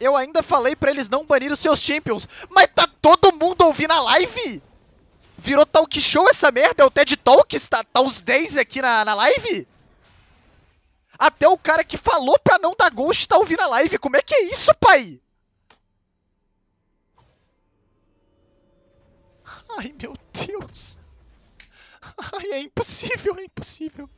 Eu ainda falei pra eles não banir os seus champions, mas tá todo mundo ouvindo a live? Virou talk show essa merda? É o TED Talks? Tá, tá os 10 aqui na, na live? Até o cara que falou pra não dar ghost tá ouvindo a live. Como é que é isso, pai? Ai, meu Deus. Ai, é impossível, é impossível.